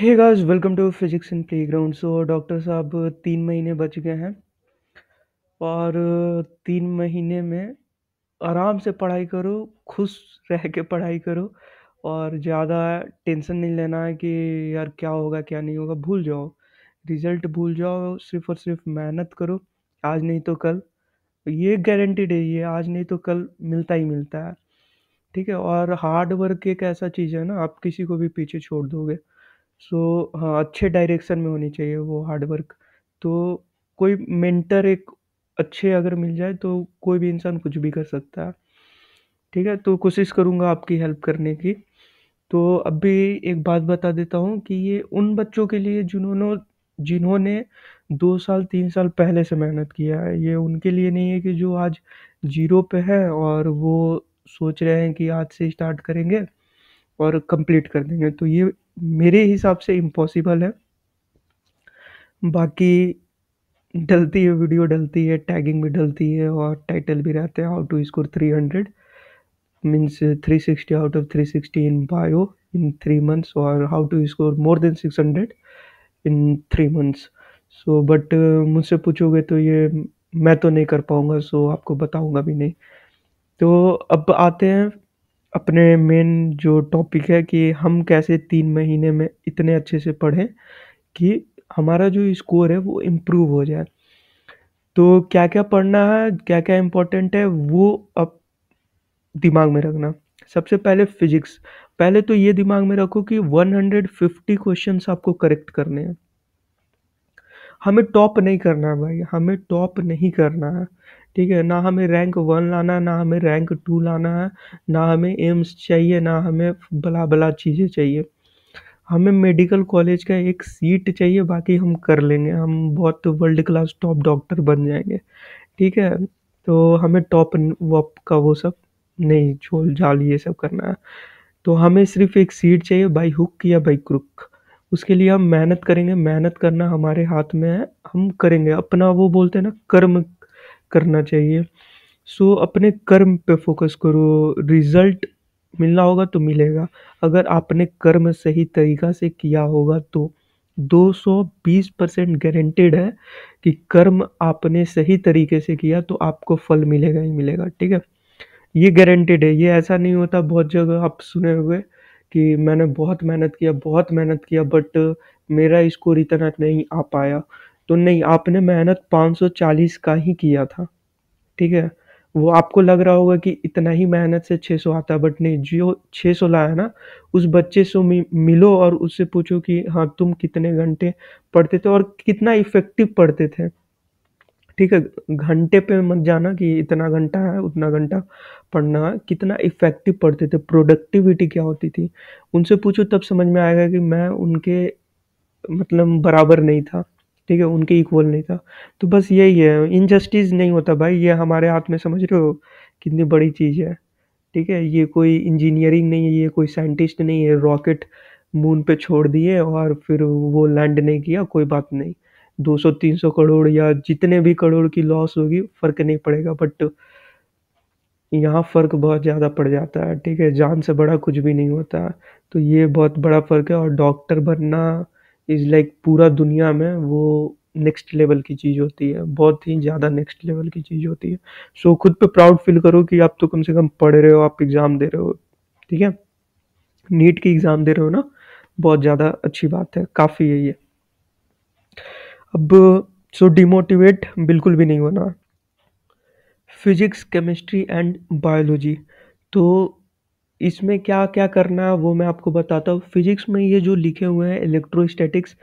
hey guys welcome to physics in playground so doctor साहब तीन महीने बच गए हैं और तीन महीने में आराम से पढ़ाई करो खुश रह के पढ़ाई करो और ज़्यादा टेंशन नहीं लेना है कि यार क्या होगा क्या नहीं होगा भूल जाओ रिज़ल्ट भूल जाओ सिर्फ और सिर्फ मेहनत करो आज नहीं तो कल ये गारंटीड है ये आज नहीं तो कल मिलता ही मिलता है ठीक है और हार्ड वर्क एक ऐसा चीज़ है ना आप किसी को भी पीछे छोड़ दोगे सो हाँ अच्छे डायरेक्शन में होनी चाहिए वो हार्डवर्क तो कोई मेंटर एक अच्छे अगर मिल जाए तो कोई भी इंसान कुछ भी कर सकता है ठीक है तो कोशिश करूँगा आपकी हेल्प करने की तो अभी एक बात बता देता हूँ कि ये उन बच्चों के लिए जिन्होंने जिन्होंने दो साल तीन साल पहले से मेहनत किया है ये उनके लिए नहीं है कि जो आज जीरो पे है और वो सोच रहे हैं कि आज से स्टार्ट करेंगे और कंप्लीट कर देंगे तो ये मेरे हिसाब से इम्पॉसिबल है बाकी डलती है वीडियो डलती है टैगिंग भी डलती है और टाइटल भी रहते हैं how to score three hundred means three sixty out of three sixty in bio in three months और how to score more than six hundred in three months so but मुझसे पूछोगे तो ये मैं तो नहीं कर पाऊँगा सो so आपको बताऊँगा भी नहीं तो अब आते हैं अपने मेन जो टॉपिक है कि हम कैसे तीन महीने में इतने अच्छे से पढ़ें कि हमारा जो स्कोर है वो इम्प्रूव हो जाए तो क्या क्या पढ़ना है क्या क्या इम्पोर्टेंट है वो अब दिमाग में रखना सबसे पहले फिजिक्स पहले तो ये दिमाग में रखो कि 150 क्वेश्चंस आपको करेक्ट करने हैं हमें टॉप नहीं करना है भाई हमें टॉप नहीं करना है ठीक है ना हमें रैंक वन लाना है ना हमें रैंक टू लाना है ना हमें एम्स चाहिए ना हमें भला बला चीज़ें चाहिए हमें मेडिकल कॉलेज का एक सीट चाहिए बाकी हम कर लेंगे हम बहुत वर्ल्ड क्लास टॉप डॉक्टर बन जाएंगे ठीक है तो हमें टॉप वॉप का वो सब नहीं झोल झाल ये सब करना है तो हमें सिर्फ एक सीट चाहिए बाई हुक या बाई क्रुक उसके लिए हम मेहनत करेंगे मेहनत करना हमारे हाथ में है हम करेंगे अपना वो बोलते हैं ना कर्म करना चाहिए सो अपने कर्म पे फोकस करो रिज़ल्ट मिलना होगा तो मिलेगा अगर आपने कर्म सही तरीक़ा से किया होगा तो 220 परसेंट गारंटेड है कि कर्म आपने सही तरीके से किया तो आपको फल मिलेगा ही मिलेगा ठीक है ये गारंटेड है ये ऐसा नहीं होता बहुत जगह आप सुने हुए कि मैंने बहुत मेहनत किया बहुत मेहनत किया बट मेरा स्कोर इतना नहीं आ पाया तो नहीं आपने मेहनत 540 का ही किया था ठीक है वो आपको लग रहा होगा कि इतना ही मेहनत से 600 आता बट नहीं जो 600 लाया ना उस बच्चे से मिलो और उससे पूछो कि हाँ तुम कितने घंटे पढ़ते थे और कितना इफ़ेक्टिव पढ़ते थे ठीक है घंटे पे मत जाना कि इतना घंटा है उतना घंटा पढ़ना है कितना इफ़ेक्टिव पढ़ते थे प्रोडक्टिविटी क्या होती थी उनसे पूछो तब समझ में आएगा कि मैं उनके मतलब बराबर नहीं था ठीक है उनके इक्वल नहीं था तो बस यही है इनजस्टिस नहीं होता भाई ये हमारे हाथ में समझ रहे हो कितनी बड़ी चीज़ है ठीक है ये कोई इंजीनियरिंग नहीं है ये कोई साइंटिस्ट नहीं है रॉकेट मून पे छोड़ दिए और फिर वो लैंड नहीं किया कोई बात नहीं 200-300 करोड़ या जितने भी करोड़ की लॉस होगी फ़र्क नहीं पड़ेगा बट यहाँ फ़र्क बहुत ज़्यादा पड़ जाता है ठीक है जान से बड़ा कुछ भी नहीं होता तो ये बहुत बड़ा फ़र्क है और डॉक्टर बनना इज़ लाइक पूरा दुनिया में वो नेक्स्ट लेवल की चीज़ होती है बहुत ही ज़्यादा नेक्स्ट लेवल की चीज़ होती है सो so, खुद पे प्राउड फील करो कि आप तो कम से कम पढ़ रहे हो आप एग्ज़ाम दे रहे हो ठीक है नीट की एग्ज़ाम दे रहे हो ना बहुत ज़्यादा अच्छी बात है काफ़ी है ये अब सो so, डिमोटिवेट बिल्कुल भी नहीं होना फिजिक्स केमिस्ट्री एंड बायोलॉजी तो इसमें क्या क्या करना है वो मैं आपको बताता हूँ फिजिक्स में ये जो लिखे हुए हैं electrostatics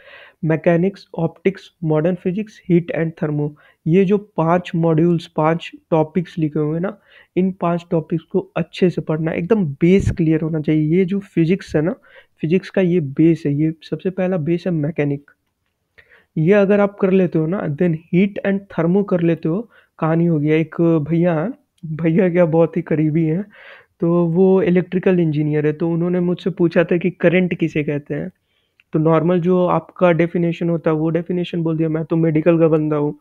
mechanics optics modern physics heat and thermo ये जो पांच मॉड्यूल्स पांच टॉपिक्स लिखे हुए हैं ना इन पांच टॉपिक्स को अच्छे से पढ़ना एकदम बेस क्लियर होना चाहिए ये जो फिजिक्स है ना फिजिक्स का ये बेस है ये सबसे पहला बेस है मैकेनिक ये अगर आप कर लेते हो ना देन हीट एंड थर्मो कर लेते हो कहानी हो गया एक भैया भैया क्या बहुत ही करीबी हैं तो वो इलेक्ट्रिकल इंजीनियर है तो उन्होंने मुझसे पूछा था कि करंट किसे कहते हैं तो नॉर्मल जो आपका डेफिनेशन होता है वो डेफिनेशन बोल दिया मैं तो मेडिकल का बंदा हूँ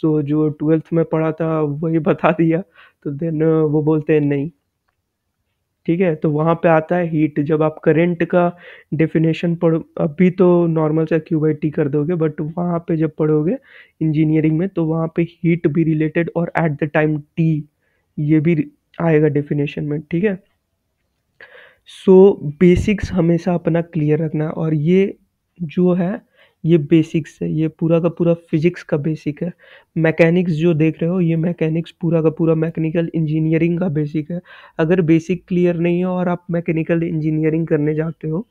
सो so, जो ट्वेल्थ में पढ़ा था वही बता दिया तो देन वो बोलते हैं नहीं ठीक है तो वहाँ पे आता है हीट जब आप करंट का डेफिनेशन पढ़ो अभी तो नॉर्मल से क्यू बाई टी कर दोगे बट वहाँ पे जब पढ़ोगे इंजीनियरिंग में तो वहाँ पे हीट भी रिलेटेड और एट द टाइम टी ये भी आएगा डेफिनेशन में ठीक है सो बेसिक्स हमेशा अपना क्लियर रखना है और ये जो है ये बेसिक्स है ये पूरा का पूरा फिजिक्स का बेसिक है मैकेनिक्स जो देख रहे हो ये मैकेनिक्स पूरा का पूरा मैकेनिकल इंजीनियरिंग का बेसिक है अगर बेसिक क्लियर नहीं है और आप मैकेनिकल इंजीनियरिंग करने जाते हो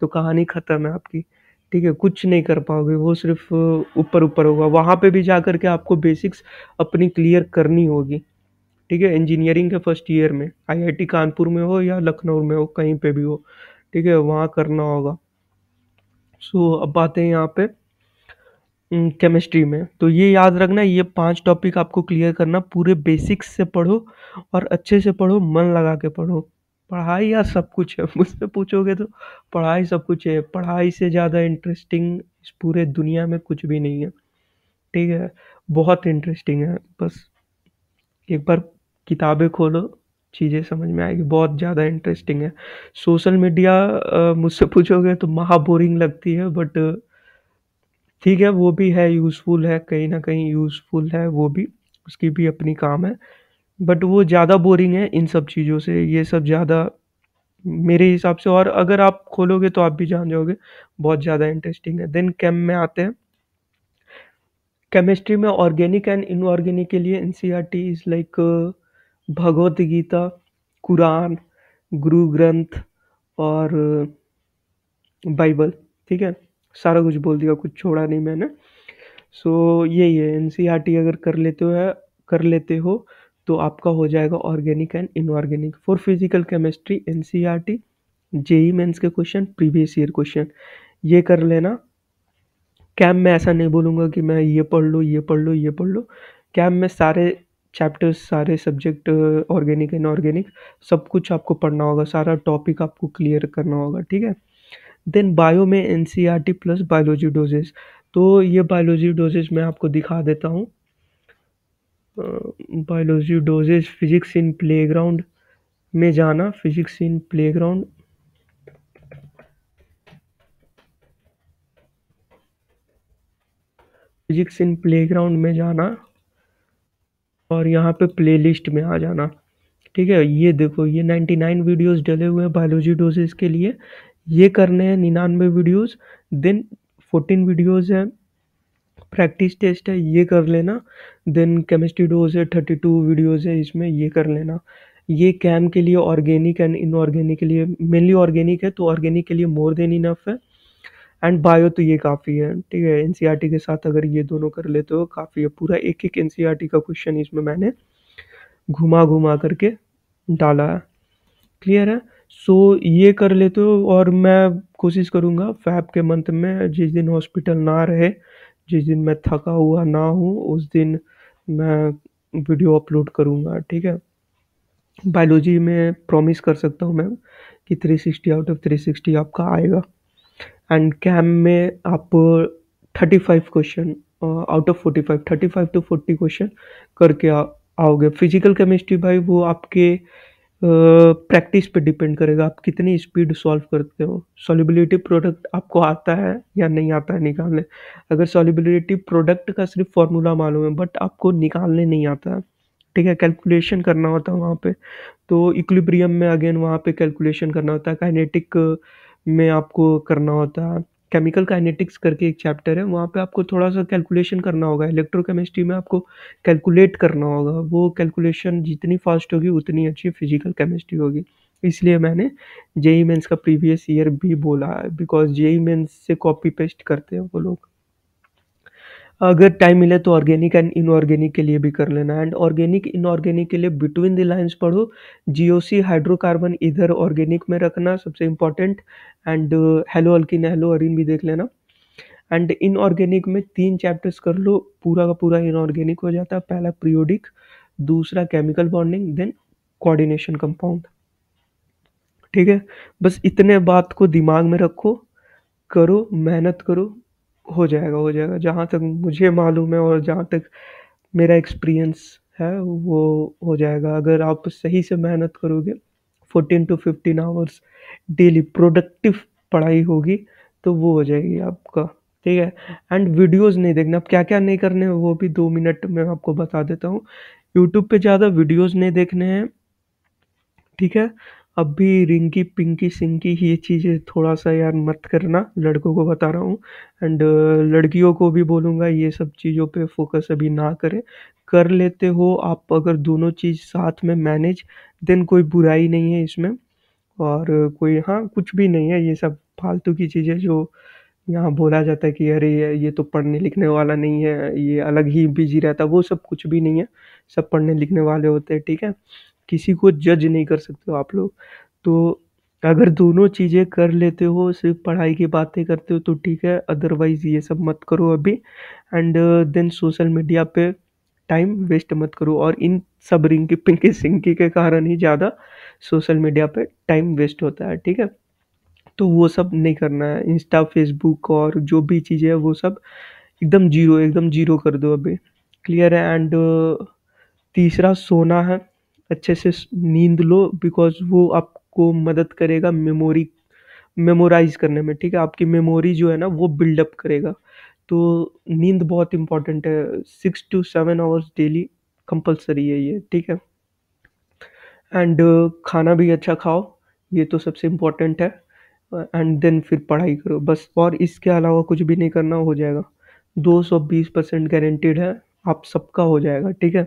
तो कहानी ख़त्म है आपकी ठीक है कुछ नहीं कर पाओगे वो सिर्फ ऊपर ऊपर होगा वहाँ पे भी जा करके के आपको बेसिक्स अपनी क्लियर करनी होगी ठीक है इंजीनियरिंग के फर्स्ट ईयर में आईआईटी कानपुर में हो या लखनऊ में हो कहीं पे भी हो ठीक है वहाँ करना होगा सो so, अब आते हैं यहाँ पे केमिस्ट्री में तो ये याद रखना ये पांच टॉपिक आपको क्लियर करना पूरे बेसिक्स से पढ़ो और अच्छे से पढ़ो मन लगा के पढ़ो पढ़ाई यार सब कुछ है मुझसे पूछोगे तो पढ़ाई सब कुछ है पढ़ाई से ज़्यादा इंटरेस्टिंग इस पूरे दुनिया में कुछ भी नहीं है ठीक है बहुत इंटरेस्टिंग है बस एक बार किताबें खोलो चीज़ें समझ में आएगी बहुत ज़्यादा इंटरेस्टिंग है सोशल मीडिया मुझसे पूछोगे तो महा बोरिंग लगती है बट ठीक है वो भी है यूज़फुल है कहीं ना कहीं यूज़फुल है वो भी उसकी भी अपनी काम है बट वो ज़्यादा बोरिंग है इन सब चीज़ों से ये सब ज़्यादा मेरे हिसाब से और अगर आप खोलोगे तो आप भी जान जाओगे बहुत ज़्यादा इंटरेस्टिंग है देन केम में आते हैं केमिस्ट्री में ऑर्गेनिक एंड इनऑर्गेनिक के लिए N C R T is like Bhagavad Gita Quran Guru Granth और बाइबल ठीक है सारा कुछ बोल दिया कुछ छोड़ा नहीं मैंने सो so, यही है एन सी आर टी अगर कर लेते हो कर लेते हो तो आपका हो जाएगा organic and inorganic for physical chemistry N C R T JEE mains के क्वेश्चन प्रीवियस ईयर क्वेश्चन ये कर लेना कैम्प में ऐसा नहीं बोलूँगा कि मैं ये पढ़ लो ये पढ़ लो ये पढ़ लो कैम्प में सारे चैप्टर्स सारे सब्जेक्ट ऑर्गेनिक एंड ऑर्गेनिक सब कुछ आपको पढ़ना होगा सारा टॉपिक आपको क्लियर करना होगा ठीक है देन बायो में एन प्लस बायोलॉजी डोजेज तो ये बायोलॉजी डोजेज मैं आपको दिखा देता हूँ biology doses physics in playground में जाना physics in playground physics in playground में जाना और यहाँ पे प्लेलिस्ट में आ जाना ठीक है ये देखो ये 99 वीडियोस डले हुए हैं बायोलॉजी डोजेस के लिए ये करने हैं निन्यानवे वीडियोस देन 14 वीडियोस हैं प्रैक्टिस टेस्ट है ये कर लेना देन केमिस्ट्री डोज है टू वीडियोज़ है इसमें ये कर लेना ये कैम के लिए ऑर्गेनिक एंड इनऑर्गेनिक के लिए मेनली ऑर्गेनिक है तो ऑर्गेनिक के लिए मोर देन इनफ है एंड बायो तो ये काफ़ी है ठीक है एन e के साथ अगर ये दोनों कर लेते हो काफ़ी है पूरा एक एक एन का क्वेश्चन इसमें मैंने घुमा घुमा करके डाला है क्लियर है सो so, ये कर लेते हो और मैं कोशिश करूँगा फैब के मंथ में जिस दिन हॉस्पिटल ना रहे जिस दिन मैं थका हुआ ना हूँ उस दिन मैं वीडियो अपलोड करूँगा ठीक है बायोलॉजी में प्रॉमिस कर सकता हूँ मैं कि 360 आउट ऑफ 360 आपका आएगा एंड कैम में आप thirty five question out of forty five thirty five to forty question करके आओगे फिजिकल केमिस्ट्री भाई वो आपके प्रैक्टिस uh, पे डिपेंड करेगा आप कितनी स्पीड सॉल्व करते हो सॉलिबिलिटी प्रोडक्ट आपको आता है या नहीं आता है निकालने अगर सॉलिबिलिटी प्रोडक्ट का सिर्फ फार्मूला मालूम है बट आपको निकालने नहीं आता है ठीक है कैलकुलेशन करना होता है वहाँ पे तो इक्विब्रियम में अगेन वहाँ पे कैलकुलेशन करना होता है काइनेटिक में आपको करना होता है केमिकल काइनेटिक्स करके एक चैप्टर है वहाँ पे आपको थोड़ा सा कैलकुलेशन करना होगा इलेक्ट्रोकेमिस्ट्री में आपको कैलकुलेट करना होगा वो कैलकुलेशन जितनी फास्ट होगी उतनी अच्छी फिजिकल केमिस्ट्री होगी इसलिए मैंने जेई मेन्स का प्रीवियस ईयर भी बोला है बिकॉज जेई मेन्स से कॉपी पेस्ट करते हैं वो लोग अगर टाइम मिले तो ऑर्गेनिक एंड इनऑर्गेनिक के लिए भी कर लेना एंड ऑर्गेनिक इनऑर्गेनिक के लिए बिटवीन द लाइंस पढ़ो जीओसी हाइड्रोकार्बन इधर ऑर्गेनिक में रखना सबसे important and haloalkane haloarene भी देख लेना एंड इनऑर्गेनिक में तीन चैप्टर्स कर लो पूरा का पूरा इनऑर्गेनिक हो जाता है पहला प्रियोडिक दूसरा chemical bonding then coordination compound ठीक है बस इतने बात को दिमाग में रखो करो मेहनत करो हो जाएगा हो जाएगा जहाँ तक मुझे मालूम है और जहाँ तक मेरा एक्सपीरियंस है वो हो जाएगा अगर आप सही से मेहनत करोगे fourteen to fifteen hours daily productive पढ़ाई होगी तो वो हो जाएगी आपका ठीक है एंड वीडियोस नहीं देखना अब क्या क्या नहीं करने हैं वो भी दो मिनट में आपको बता देता हूँ यूट्यूब पे ज़्यादा वीडियोज़ नहीं देखने हैं ठीक है अब भी रिंकी पिंकी सिंकी ये चीज़ें थोड़ा सा यार मत करना लड़कों को बता रहा हूँ एंड लड़कियों को भी बोलूँगा ये सब चीज़ों पे फोकस अभी ना करें कर लेते हो आप अगर दोनों चीज़ साथ में मैनेज देन कोई बुराई नहीं है इसमें और कोई हाँ कुछ भी नहीं है ये सब फालतू की चीज़ें जो यहाँ बोला जाता है कि अरे ये तो पढ़ने लिखने वाला नहीं है ये अलग ही बिजी रहता वो सब कुछ भी नहीं है सब पढ़ने लिखने वाले होते हैं ठीक है किसी को जज नहीं कर सकते हो आप लोग तो अगर दोनों चीज़ें कर लेते हो सिर्फ पढ़ाई की बातें करते हो तो ठीक है अदरवाइज़ ये सब मत करो अभी एंड देन सोशल मीडिया पे टाइम वेस्ट मत करो और इन सब रिंकी पिंकी सिंकी के कारण ही ज़्यादा सोशल मीडिया पे टाइम वेस्ट होता है ठीक है तो वो सब नहीं करना है इंस्टा फेसबुक और जो भी चीज़ें हैं वो सब एकदम जीरो एकदम जीरो कर दो अभी क्लियर है एंड uh, तीसरा सोना है अच्छे से नींद लो बिकॉज वो आपको मदद करेगा मेमोरी मेमोराइज करने में ठीक है आपकी मेमोरी जो है ना वो बिल्डअप करेगा तो नींद बहुत इम्पॉर्टेंट है six to seven hours daily compulsory है ये ठीक है एंड uh, खाना भी अच्छा खाओ ये तो सबसे इम्पोर्टेंट है एंड देन फिर पढ़ाई करो बस और इसके अलावा कुछ भी नहीं करना हो जाएगा दो सौ बीस परसेंट गारंटेड है आप सबका हो जाएगा ठीक है